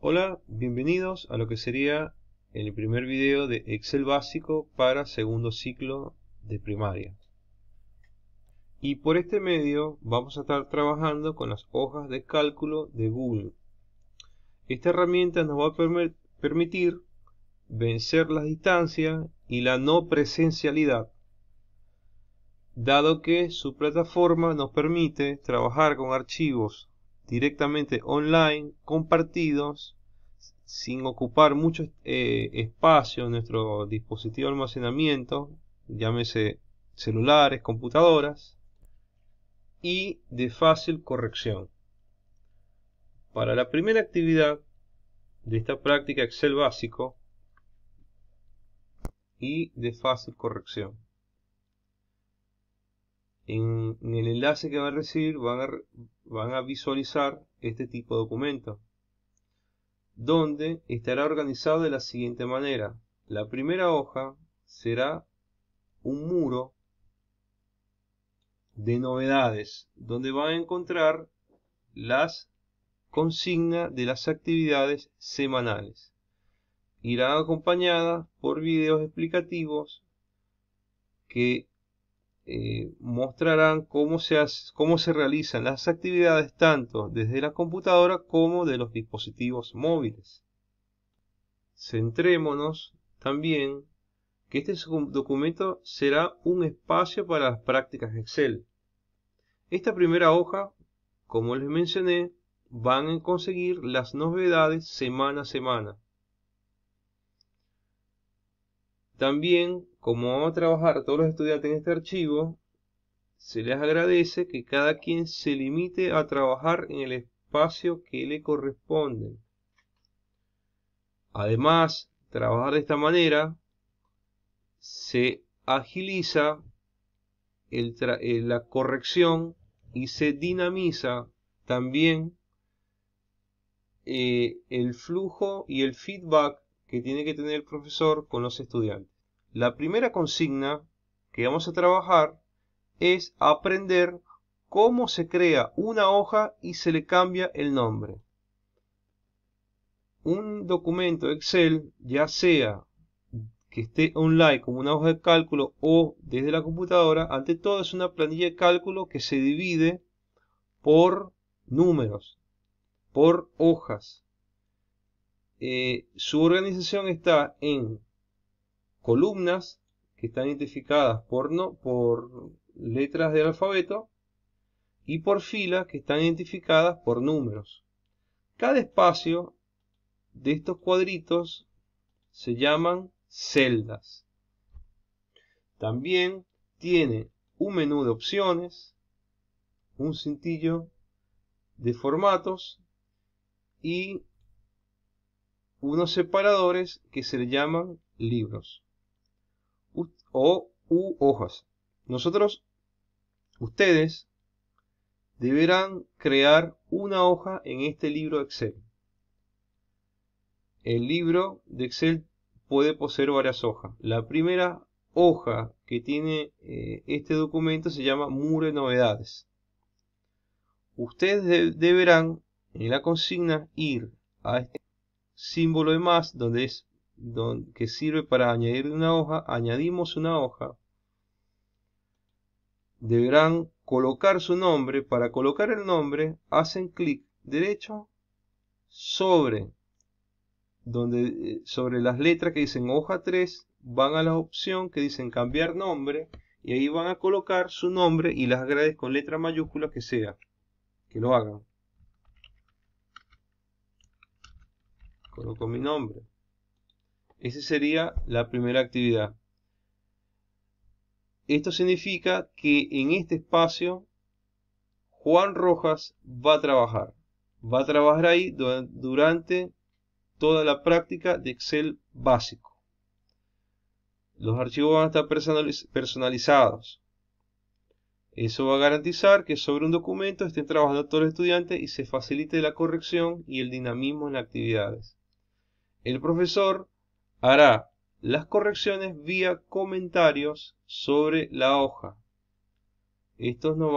Hola, bienvenidos a lo que sería el primer video de Excel básico para segundo ciclo de primaria. Y por este medio vamos a estar trabajando con las hojas de cálculo de Google. Esta herramienta nos va a permitir vencer las distancias y la no presencialidad, dado que su plataforma nos permite trabajar con archivos directamente online, compartidos, sin ocupar mucho eh, espacio en nuestro dispositivo de almacenamiento, llámese celulares, computadoras, y de fácil corrección. Para la primera actividad de esta práctica Excel básico y de fácil corrección en, el enlace que van a recibir van a, visualizar este tipo de documento donde estará organizado de la siguiente manera. La primera hoja será un muro de novedades, donde van a encontrar las consignas de las actividades semanales. Irá acompañada por videos explicativos que eh, mostrarán cómo se, cómo se realizan las actividades tanto desde la computadora como de los dispositivos móviles. Centrémonos también que este documento será un espacio para las prácticas Excel. Esta primera hoja, como les mencioné, van a conseguir las novedades semana a semana. También, como vamos a trabajar todos los estudiantes en este archivo, se les agradece que cada quien se limite a trabajar en el espacio que le corresponde. Además, trabajar de esta manera se agiliza eh, la corrección y se dinamiza también eh, el flujo y el feedback que tiene que tener el profesor con los estudiantes. La primera consigna que vamos a trabajar es aprender cómo se crea una hoja y se le cambia el nombre. Un documento Excel, ya sea que esté online como una hoja de cálculo o desde la computadora, ante todo es una planilla de cálculo que se divide por números, por hojas. Eh, su organización está en columnas que están identificadas por, no, por letras del alfabeto y por filas que están identificadas por números. Cada espacio de estos cuadritos se llaman celdas. También tiene un menú de opciones, un cintillo de formatos y unos separadores que se le llaman libros o u hojas. Nosotros, ustedes, deberán crear una hoja en este libro Excel. El libro de Excel puede poseer varias hojas. La primera hoja que tiene eh, este documento se llama Mure novedades. Ustedes deberán en la consigna ir a este símbolo de más, donde es donde, que sirve para añadir una hoja, añadimos una hoja. Deberán colocar su nombre. Para colocar el nombre, hacen clic derecho sobre donde eh, sobre las letras que dicen hoja 3 van a la opción que dicen cambiar nombre y ahí van a colocar su nombre y las grades con letra mayúscula que sea que lo hagan coloco mi nombre. Esa sería la primera actividad. Esto significa que en este espacio Juan Rojas va a trabajar. Va a trabajar ahí durante toda la práctica de Excel básico. Los archivos van a estar personalizados. Eso va a garantizar que sobre un documento estén trabajando todos los estudiantes y se facilite la corrección y el dinamismo en las actividades. El profesor hará las correcciones vía comentarios sobre la hoja. Esto nos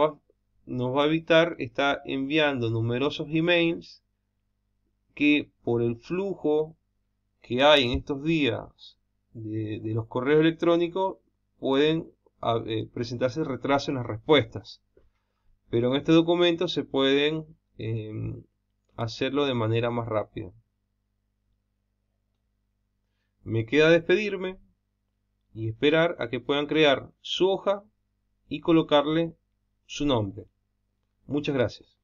va, a evitar estar enviando numerosos emails que por el flujo que hay en estos días de, los correos electrónicos pueden eh, presentarse retraso en las respuestas. Pero en este documento se pueden em, hacerlo de manera más rápida. Me queda despedirme y esperar a que puedan crear su hoja y colocarle su nombre. Muchas gracias.